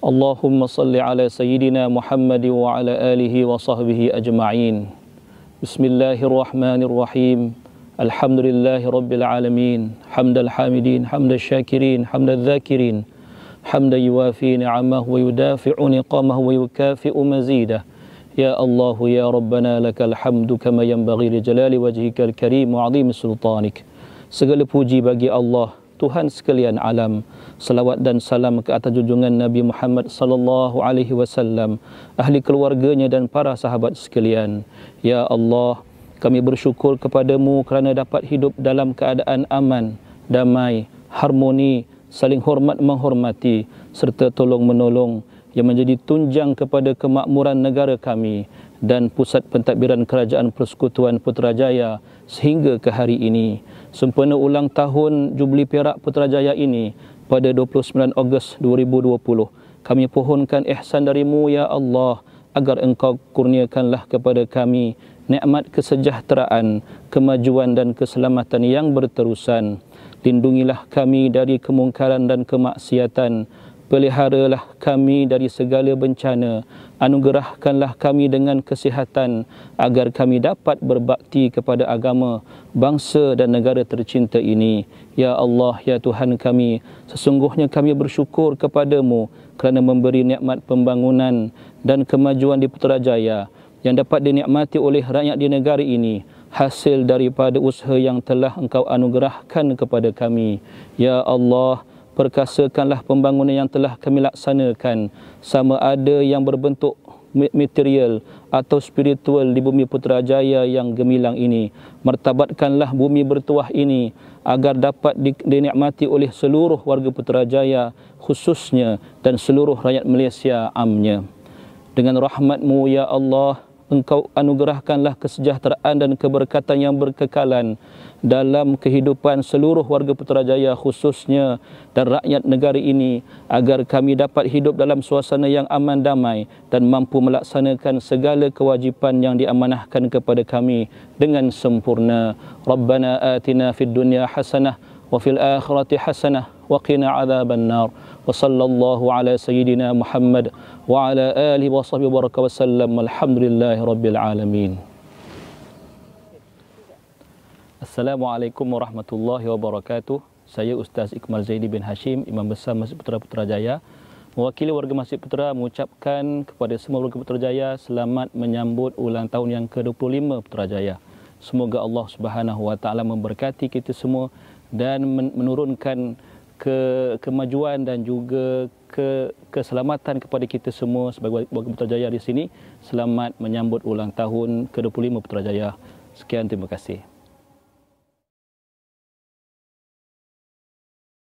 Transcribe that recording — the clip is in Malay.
اللهم صل على سيدنا محمد وعلى آله وصحبه أجمعين بسم الله الرحمن الرحيم الحمد لله رب العالمين حمد الحامدين حمد الشاكرين حمد الذاكرين حمد يوافي نعمه ويدافع نقامه ويكافئ مزيده يا الله يا ربنا لك الحمد كما ينبغي لجلال وجهك الكريم وعظيم سلطانك segala puji bagi Allah Tuhan sekalian alam. salawat dan salam ke atas junjungan Nabi Muhammad sallallahu alaihi wasallam, ahli keluarganya dan para sahabat sekalian. Ya Allah, kami bersyukur kepadamu kerana dapat hidup dalam keadaan aman, damai, harmoni, saling hormat menghormati serta tolong menolong yang menjadi tunjang kepada kemakmuran negara kami dan pusat pentadbiran Kerajaan Persekutuan Putrajaya sehingga ke hari ini. Sempena ulang tahun Jubli Perak Putrajaya ini pada 29 Ogos 2020, kami pohonkan ihsan darimu, Ya Allah, agar engkau kurniakanlah kepada kami nikmat kesejahteraan, kemajuan dan keselamatan yang berterusan. Lindungilah kami dari kemungkaran dan kemaksiatan, Peliharalah kami dari segala bencana. Anugerahkanlah kami dengan kesihatan agar kami dapat berbakti kepada agama, bangsa dan negara tercinta ini. Ya Allah, Ya Tuhan kami, sesungguhnya kami bersyukur kepadamu kerana memberi nikmat pembangunan dan kemajuan di Putrajaya yang dapat dinikmati oleh rakyat di negara ini hasil daripada usaha yang telah engkau anugerahkan kepada kami. Ya Allah, perkasakanlah pembangunan yang telah kami laksanakan sama ada yang berbentuk material atau spiritual di bumi Putrajaya yang gemilang ini mertabatkanlah bumi bertuah ini agar dapat dinikmati oleh seluruh warga Putrajaya khususnya dan seluruh rakyat Malaysia amnya dengan rahmatmu ya Allah engkau anugerahkanlah kesejahteraan dan keberkatan yang berkekalan dalam kehidupan seluruh warga Putrajaya khususnya dan rakyat negara ini agar kami dapat hidup dalam suasana yang aman damai dan mampu melaksanakan segala kewajipan yang diamanahkan kepada kami dengan sempurna. Rabbana atina fid dunya hasanah wa fil akhirati hasanah wa qina azaban Sallallahu الله على Muhammad wa وعلى آله وصحبه وبارك وسلم الحمد لله رب العالمين السلام عليكم ورحمة الله وبركاته Saya Ustaz Iqmal Zaidi bin Hashim, Imam Besar Masjid Putera Jaya Mewakili warga Masjid Putera mengucapkan kepada semua warga Jaya selamat menyambut ulang tahun yang ke-25 Jaya Semoga Allah Subhanahu memberkati kita semua dan menurunkan ke kemajuan dan juga ke keselamatan kepada kita semua sebagai warga Putrajaya di sini. Selamat menyambut ulang tahun ke-25 Putrajaya. Sekian terima kasih.